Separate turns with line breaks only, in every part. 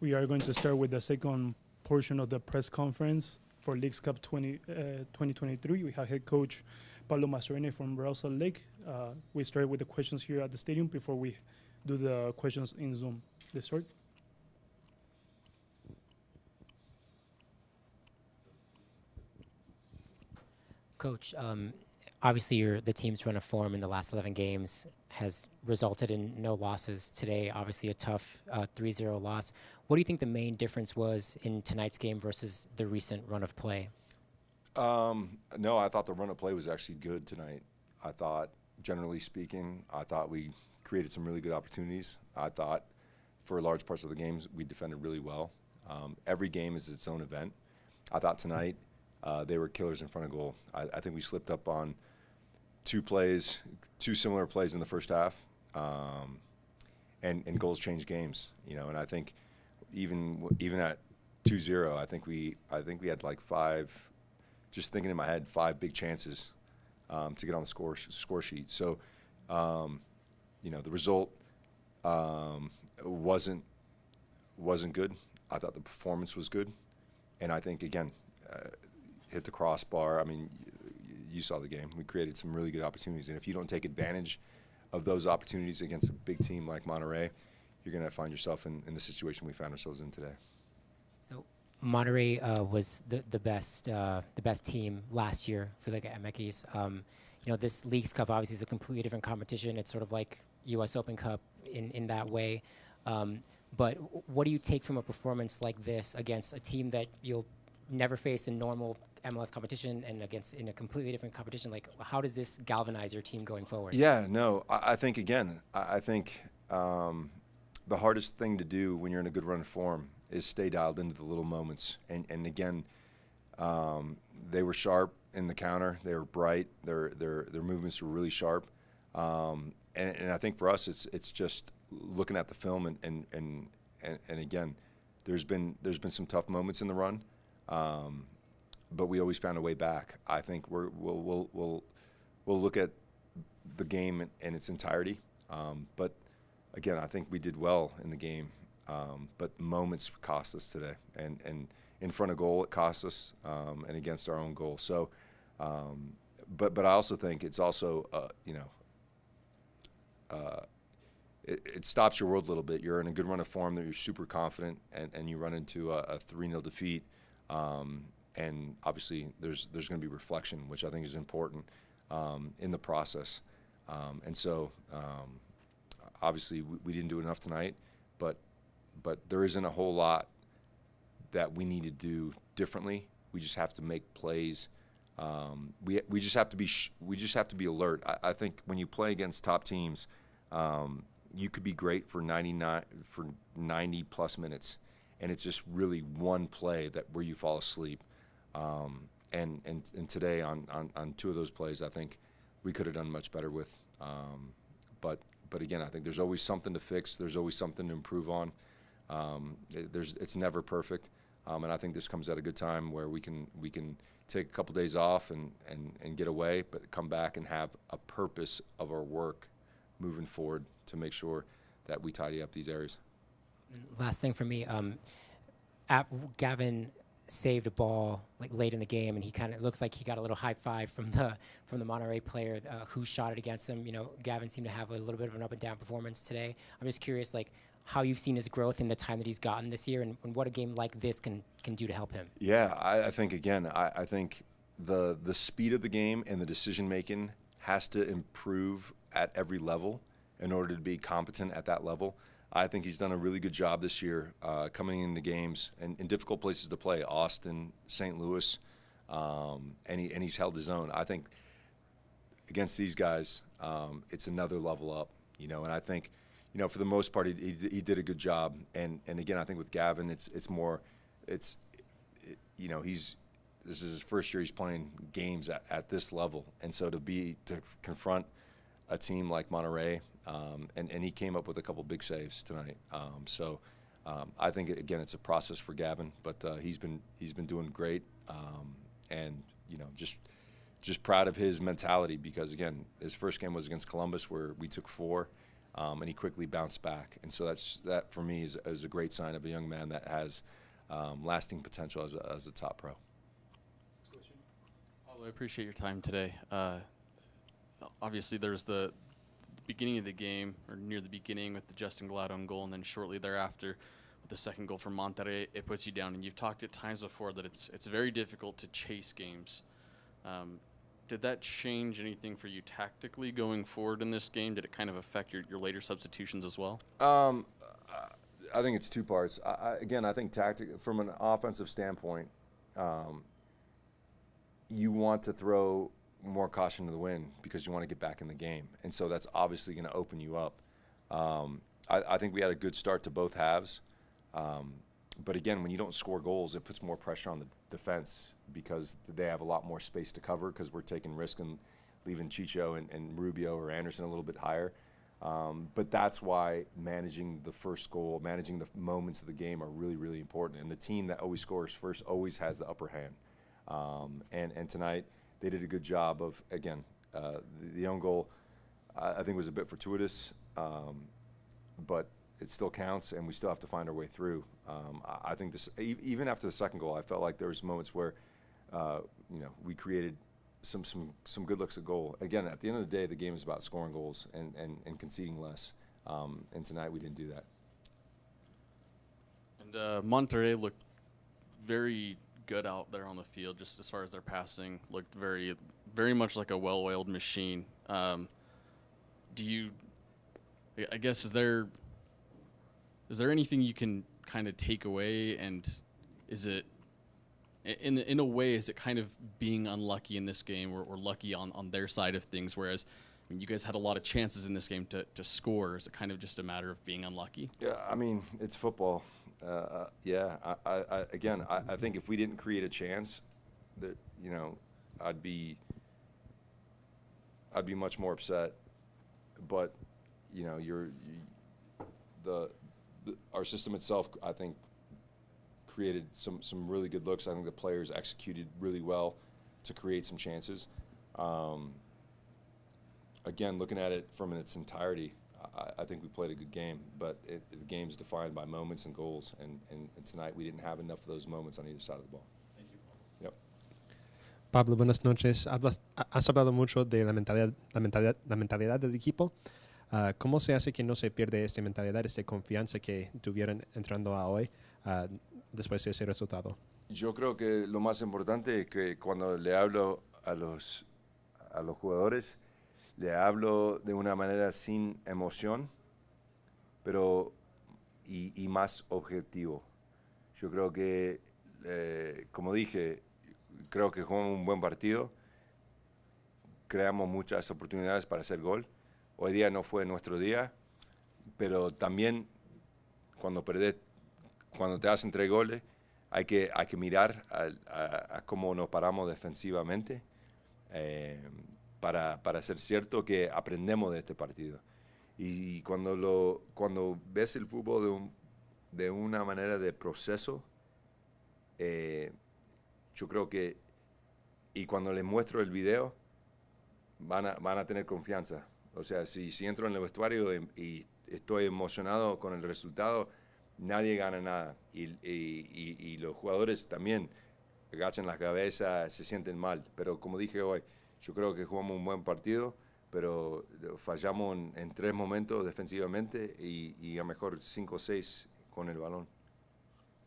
We are going to start with the second portion of the press conference for Leagues Cup 20, uh, 2023. We have head coach Pablo Mastroianni from Rousel Lake. Uh, we start with the questions here at the stadium before we do the questions in Zoom. Let's start.
Coach, um, obviously the team's run of form in the last 11 games has resulted in no losses today. Obviously a tough 3-0 uh, loss. What do you think the main difference was in tonight's game versus the recent run of play?
Um, no, I thought the run of play was actually good tonight. I thought, generally speaking, I thought we created some really good opportunities. I thought for large parts of the games, we defended really well. Um, every game is its own event. I thought tonight uh, they were killers in front of goal. I, I, think we slipped up on two plays, two similar plays in the first half, um, and, and goals change games. You know, and I think – even even at 2-0, I think we I think we had like five. Just thinking in my head, five big chances um, to get on the score score sheet. So, um, you know, the result um, wasn't wasn't good. I thought the performance was good, and I think again uh, hit the crossbar. I mean, you saw the game. We created some really good opportunities, and if you don't take advantage of those opportunities against a big team like Monterey, you're going to find yourself in, in the situation we found
ourselves in today. So Monterey uh, was the the best uh, the best team last year for the MX. Um, you know, this Leagues Cup obviously is a completely different competition. It's sort of like U.S. Open Cup in in that way. Um, but what do you take from a performance like this against a team that you'll never face in normal MLS competition and against in a completely different competition? Like, how does this galvanize your team going forward? Yeah,
no, I, I think again, I, I think um, the hardest thing to do when you're in a good run of form is stay dialed into the little moments. And and again, um, they were sharp in the counter. They were bright. Their their their movements were really sharp. Um, and, and I think for us, it's it's just looking at the film and and and and, and again, there's been there's been some tough moments in the run, um, but we always found a way back. I think we're, we'll we'll we'll we'll look at the game in, in its entirety, um, but again, I think we did well in the game, um, but moments cost us today. And and in front of goal, it cost us, um, and against our own goal. So, um, but but I also think it's also uh, you know. Uh, it, it, stops your world a little bit. You're in a good run of form that you're super confident, and, and you run into a, 3 0 defeat. Um, and obviously, there's there's going to be reflection, which I think is important um, in the process. Um, and so, obviously we, we didn't do enough tonight, but but there isn't a whole lot that we need to do differently. We just have to make plays. Um, we, we just have to be sh- we just have to be alert. I, I, think when you play against top teams, um, you could be great for 99 for 90 plus minutes, and it's just really one play that where you fall asleep. Um, and, and and today on, on, on two of those plays, I think we could have done much better with. Um, but but again, I think there's always something to fix. There's always something to improve on. Um, it, there's it's never perfect, um, and I think this comes at a good time where we can we can take a couple days off and, and and get away, but come back and have a purpose of our work moving forward to make sure that we tidy up these areas.
Last thing for me, um, at Gavin saved a ball like late in the game, and he kind of looked like he got a little high five from the from the Monterey player uh, who shot it against him. You know, Gavin seemed to have a little bit of an up and down performance today. I'm just curious, like how you've seen his growth in the time that he's gotten this year, and, and what a game like this can can do to help him.
Yeah, I, I think again, I, I think the the speed of the game and the decision making has to improve at every level in order to be competent at that level. I think he's done a really good job this year, uh, coming into games and in difficult places to play, Austin, St. Louis, um, and he and he's held his own. I think against these guys, um, it's another level up, you know. And I think, you know, for the most part, he, he, he did a good job. And and again, I think with Gavin, it's it's more, it's, it, you know, he's this is his first year he's playing games at, at this level, and so to be to confront a team like Monterey um, and, and he came up with a couple big saves tonight. Um, so um, I think again it's a process for Gavin, but uh, he's been he's been doing great, um, and you know just just proud of his mentality because again his first game was against Columbus where we took four, um, and he quickly bounced back, and so that's that for me is, is a great sign of a young man that has lasting potential as a, as a top pro.
I appreciate your time today. Uh, obviously, there's the beginning of the game, or near the beginning, with the Justin Gladon goal, and then shortly thereafter with the second goal from Monterrey, it puts you down. And you've talked at times before that it's it's very difficult to chase games. Um, did that change anything for you tactically going forward in this game? Did it kind of affect your, your later substitutions as well?
Um, I think it's two parts. I, I, again, I think tactic from an offensive standpoint, um, you want to throw more caution to the wind because you want to get back in the game. And so that's obviously going to open you up. Um, I, I, think we had a good start to both halves. Um, but again, when you don't score goals, it puts more pressure on the defense because they have a lot more space to cover because we're taking risk and leaving Chicho and, and, Rubio or Anderson a little bit higher. Um, but that's why managing the first goal, managing the moments of the game are really, really important. And the team that always scores first always has the upper hand. Um, and, and tonight – they did a good job of, again, uh, the, the, own goal, I, I, think was a bit fortuitous, um, but it still counts, and we still have to find our way through. Um, I, I, think this, e- even after the second goal, I felt like there was moments where, uh, you know, we created some some some good looks at goal. Again, at the end of the day, the game is about scoring goals and and,
and conceding less. Um, and tonight we didn't do that. And uh, looked very good out there on the field, just as far as their passing. Looked very, very much like a well-oiled machine. Um, do you? I guess is there is there anything you can kind of take away and is it in in a way is it kind of being unlucky in this game or, or lucky on, on their side of things whereas I mean, you guys had a lot of chances in this game to, to score. Is it kind of just a matter of being unlucky?
Yeah, I mean, it's football. Uh, uh, yeah, I, I, I, again, I, think if we didn't create a chance, that you know, I'd be, I'd be much more upset. But you know, you're you, the, the our system itself. I think created some some really good looks. I think the players executed really well to create some chances. Um, again, looking at it from its entirety, I, I, think we played a good game, but it, the game's defined by moments and goals, and, and, and, tonight we didn't have enough of those moments on either side of the ball.
Pablo,
buenas noches. Hablas, has hablado mucho de la mentalidad, la mentalidad, la mentalidad del equipo. Ah, ¿Cómo se hace que no se pierda esta mentalidad, esta confianza que tuvieron entrando a hoy ah, después de ese resultado?
Yo creo que lo más importante es que cuando le hablo a los, a los jugadores, le hablo de una manera sin emoción, pero y, más objetivo. Yo creo que, eh, como dije, creo que jugamos un buen partido, creamos muchas oportunidades para hacer gol. Hoy día no fue nuestro día, pero también cuando perdés, cuando te hacen tres goles, hay que, que mirar a, cómo nos paramos defensivamente. Eh, para, para ser cierto que aprendemos de este partido. Y cuando, lo, cuando ves el fútbol de, de una manera de proceso, eh, yo creo que, y cuando les muestro el video, van a, van a tener confianza. O sea, si, si entro en el vestuario y, estoy emocionado con el resultado, nadie gana nada. Y, los jugadores también agachan la cabeza, se sienten mal. Pero como dije hoy, yo creo que jugamos un buen partido, pero fallamos en, tres momentos defensivamente y, y a mejor cinco o seis con el balón.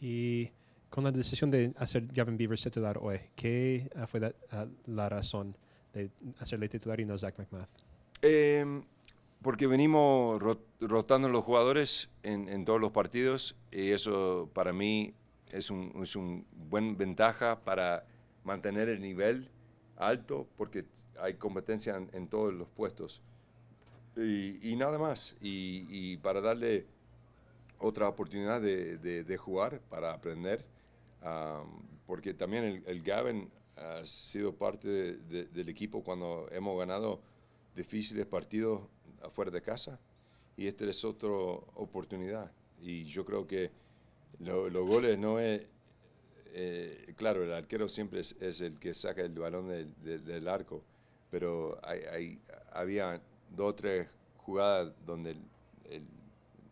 Y con la decisión de hacer Gavin Beavers titular hoy, ¿qué ah, fue ah, la, razón de hacerle titular y no Zach McMath?
Em, porque venimos rotando los jugadores en, en, todos los partidos y eso para mí es un, es un buen ventaja para mantener el nivel alto porque hay competencia en, todos los puestos. Y, nada más, y, para darle otra oportunidad de, jugar, para aprender, porque también el, el, Gavin ha sido parte del equipo cuando hemos ganado difíciles partidos afuera de casa, y esta es otra oportunidad. Y yo creo que los goles no es eh, claro, el arquero siempre es, el que saca el balón del, arco, pero hay, había dos o tres jugadas donde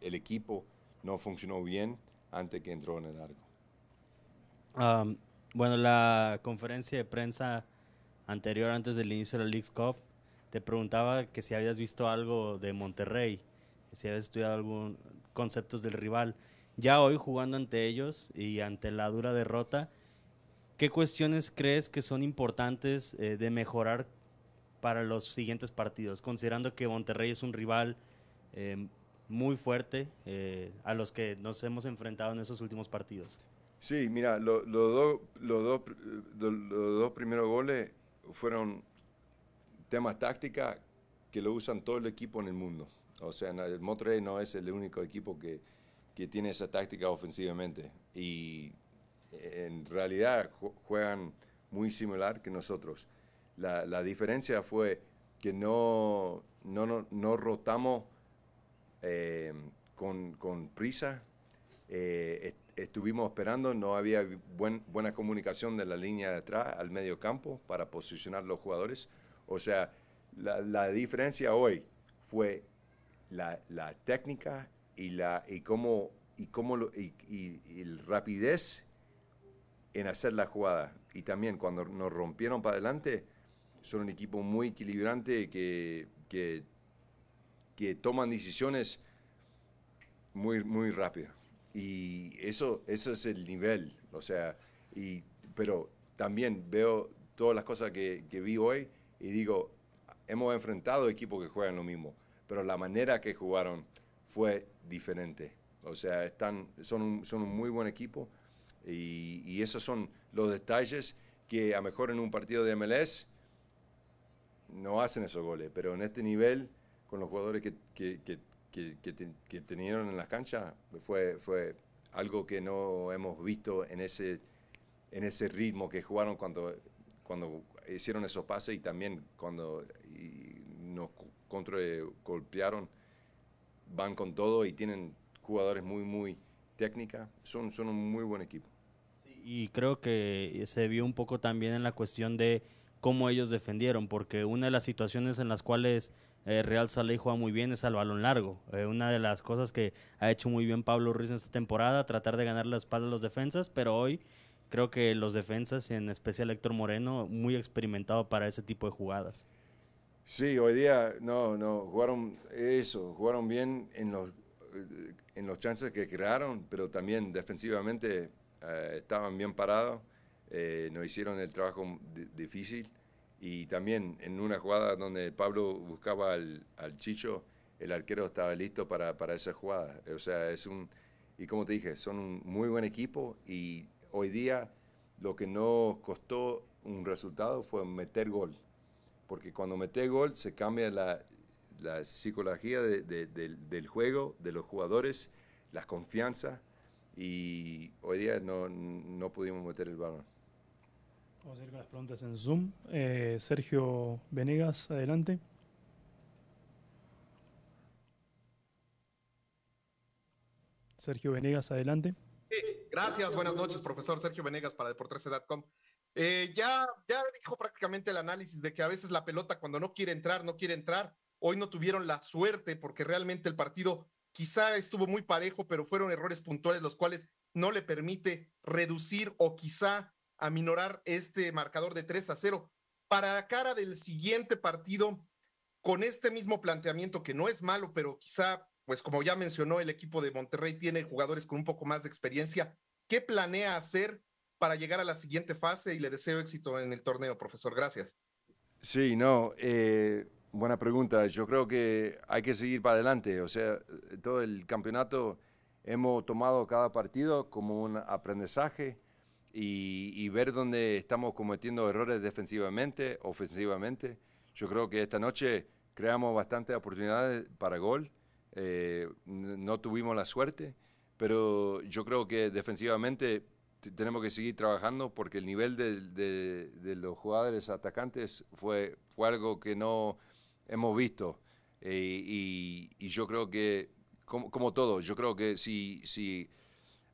el, equipo no funcionó bien antes que entró
en el arco. bueno, la conferencia de prensa anterior, antes del inicio de la League Cup, te preguntaba que si habías visto algo de Monterrey, que si habías estudiado algún conceptos del rival ya hoy jugando ante ellos y ante la dura derrota, ¿qué cuestiones crees que son importantes eh, de mejorar para los siguientes partidos? Considerando que Monterrey es un rival eh, muy fuerte eh, a los que nos hemos enfrentado en esos últimos partidos.
Sí, mira, los dos primeros goles fueron temas tácticas que lo usan todo el equipo en el mundo. O sea, el Monterrey no es el único equipo que, que tiene esa táctica ofensivamente. Y eh, en realidad juegan muy similar que nosotros. La, la diferencia fue que no, no, no, rotamos eh, con, con, prisa. Eh, estuvimos esperando, no había buena comunicación de la línea de atrás al medio campo para posicionar los jugadores. O sea, la, la diferencia hoy fue la, la técnica y, la, y cómo, y, cómo lo, y, y, rapidez en hacer la jugada. Y también cuando nos rompieron para adelante, son un equipo muy equilibrante que, que, que toman decisiones muy, muy rápidas. Y eso, eso es el nivel. O sea, y, pero también veo todas las cosas que, que vi hoy y digo, hemos enfrentado equipos que juegan lo mismo, pero la manera que jugaron fue diferente. O sea, están, son, un, son un muy buen equipo y, esos son los detalles que a lo mejor en un partido de MLS no hacen esos goles, pero en este nivel, con los jugadores que, que, que, que tenían en las canchas, fue, fue algo que no hemos visto en ese, en ese ritmo que jugaron cuando, cuando hicieron esos pases y también cuando y nos contra golpearon van con todo y tienen jugadores muy, muy técnica. Son, son
un muy buen equipo. y creo que se vio un poco también en la cuestión de cómo ellos defendieron, porque una de las situaciones en las cuales eh, Real y juega muy bien es al balón largo. Eh, una de las cosas que ha hecho muy bien Pablo Ruiz en esta temporada, tratar de ganar la espalda a los defensas, pero hoy creo que los defensas, en especial Héctor Moreno, muy experimentado para ese tipo de jugadas.
Sí, hoy día no, no, jugaron eso, jugaron bien en los, eh, en los chances que crearon, pero también defensivamente eh, estaban bien parados, eh, no hicieron el trabajo difícil y también en una jugada donde Pablo buscaba al, Chicho, el arquero estaba listo para, para, esa jugada. O sea, es un, y como te dije, son un muy buen equipo y hoy día lo que nos costó un resultado fue meter gol porque cuando mete gol se cambia la, psicología del, juego, de los jugadores, la confianza. y hoy día no, pudimos meter el balón.
Vamos a ir con las preguntas en Zoom. Eh, Sergio Venegas, adelante. Sergio Venegas, adelante.
gracias, buenas noches, profesor Sergio Venegas para Deportes.com. Eh, ya, ya dijo prácticamente el análisis de que a veces la pelota cuando no quiere entrar, no quiere entrar. Hoy no tuvieron la suerte porque realmente el partido quizá estuvo muy parejo, pero fueron errores puntuales los cuales no le permite reducir o quizá aminorar este marcador de 3 a 0. Para la cara del siguiente partido, con este mismo planteamiento que no es malo, pero quizá, pues como ya mencionó, el equipo de Monterrey tiene jugadores con un poco más de experiencia. ¿Qué planea hacer para llegar a la siguiente fase y le deseo éxito en el torneo, profesor. Gracias.
Sí, no, eh, buena pregunta. Yo creo que hay que seguir para adelante. O sea, todo el campeonato hemos tomado cada partido como un aprendizaje y, ver dónde estamos cometiendo errores defensivamente, ofensivamente. Yo creo que esta noche creamos bastantes oportunidades para gol. Eh, no tuvimos la suerte, pero yo creo que defensivamente tenemos que seguir trabajando porque el nivel de, de, los jugadores atacantes fue, algo que no hemos visto. Eh, y, yo creo que, como, como, todo, yo creo que si, si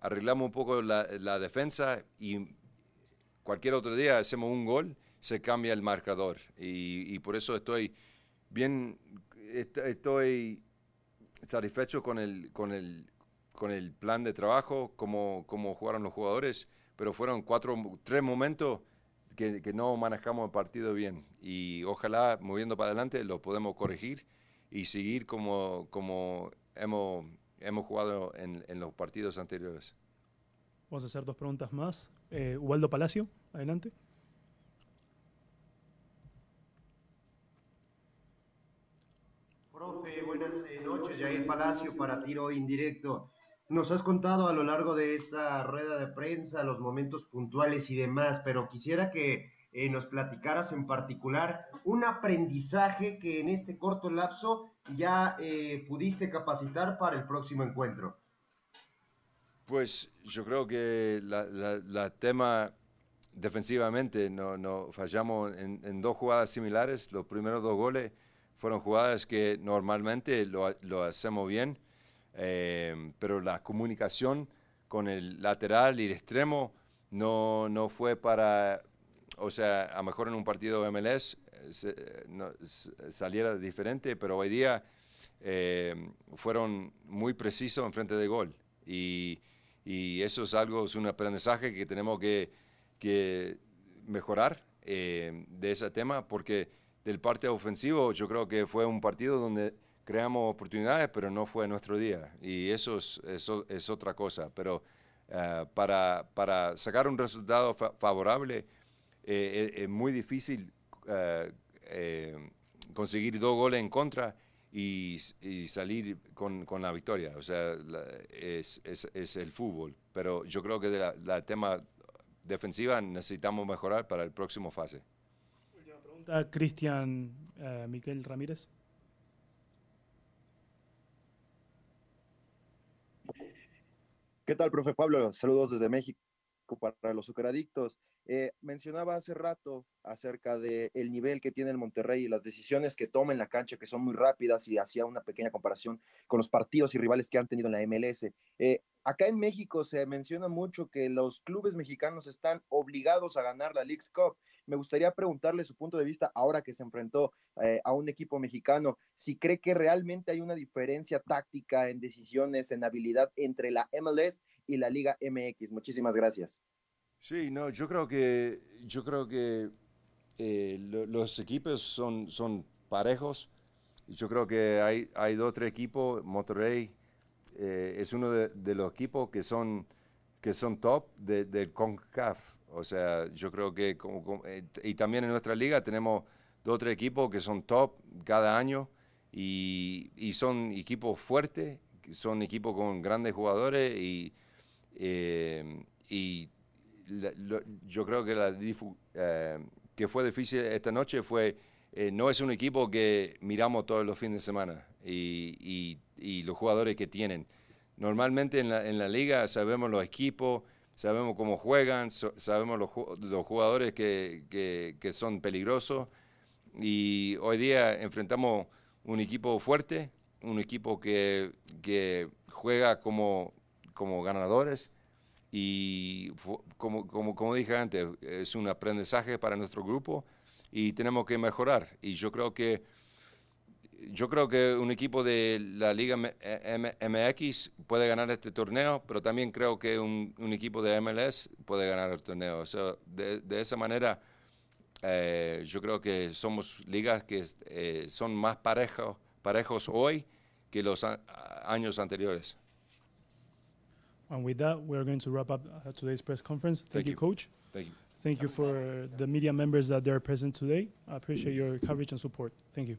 arreglamos un poco la, defensa y cualquier otro día hacemos un gol, se cambia el marcador. Y, y por eso estoy bien, estoy satisfecho con el, con el, con el plan de trabajo, cómo, cómo jugaron los jugadores, pero fueron cuatro, tres momentos que, que, no manejamos el partido bien. Y ojalá, moviendo para adelante, lo podemos corregir y seguir como, como hemos, hemos jugado en, en los partidos anteriores.
Vamos a hacer dos preguntas más. Eh, Ubaldo Palacio, adelante.
Profe, buenas eh,
noches, Jair Palacio para tiro indirecto. Nos has contado a lo largo de esta rueda de prensa los momentos puntuales y demás, pero quisiera que eh, nos platicaras en particular un aprendizaje que en este corto lapso ya eh, pudiste capacitar para el próximo encuentro.
Pues yo creo que la, tema defensivamente no, fallamos en, dos jugadas similares. Los primeros dos goles fueron jugadas que normalmente lo hacemos bien Em, pero la comunicación con el lateral y el extremo no, no fue para, o sea, a lo mejor en un partido de MLS eh, eh, saliera diferente, pero hoy día em, fueron muy precisos en frente de gol. Y, y, eso es algo, es un aprendizaje que tenemos que, que mejorar em, de ese tema, porque del parte ofensivo yo creo que fue un partido donde creamos oportunidades, pero no fue nuestro día. Y eso es, eso es otra cosa. Pero eh, para, sacar un resultado favorable eh, eh, es, muy difícil conseguir dos goles en contra y, salir con, la victoria. O sea, es, el fútbol. Pero yo creo que de la, tema defensiva necesitamos mejorar para el próximo fase.
Última pregunta, Cristian Miguel Ramírez.
¿Qué tal, profe Pablo? Saludos desde México para los superadictos. Eh, mencionaba hace rato acerca del nivel que tiene el Monterrey y las decisiones que toma en la cancha, que son muy rápidas, y hacía una pequeña comparación con los partidos y rivales que han tenido en la MLS. Eh, acá en México se menciona mucho que los clubes mexicanos están obligados a ganar la League's Cup me gustaría preguntarle su punto de vista ahora que se enfrentó eh, a un equipo mexicano, si cree que realmente hay una diferencia táctica en decisiones, en habilidad entre la MLS y la Liga MX. Muchísimas gracias. Sí, no, yo creo que, yo creo que eh, los equipos son, son parejos. Yo creo que hay, hay dos tres equipos. Eh, es uno de, los equipos que son, que son top del CONCACAF. O sea, yo creo que, eh, y también en nuestra liga tenemos dos o tres equipos que son top cada año y, son equipos fuertes, son equipos con grandes jugadores y, eh, yo creo que la eh, que fue difícil esta noche fue, no es un equipo que miramos todos los fines de semana y, los jugadores que tienen. Normalmente en la, en la liga sabemos los equipos, sabemos cómo juegan, sabemos los, los jugadores que, que, que, son peligrosos y hoy día enfrentamos un equipo fuerte, un equipo que, que juega como, como ganadores y como, como, como dije antes, es un aprendizaje para nuestro grupo y tenemos que mejorar y yo creo que yo creo que un equipo de la Liga MX eh, puede ganar este torneo, pero también creo que un, un equipo de MLS puede ganar el torneo. O de, de, esa manera, eh, yo creo que somos ligas que eh, son más parejo, parejos hoy que los años anteriores.
And with that, we are going to wrap up uh, today's press conference. Thank, you, Coach. Thank you. Thank you for the media members that they are present today. I appreciate your coverage and support. Thank you.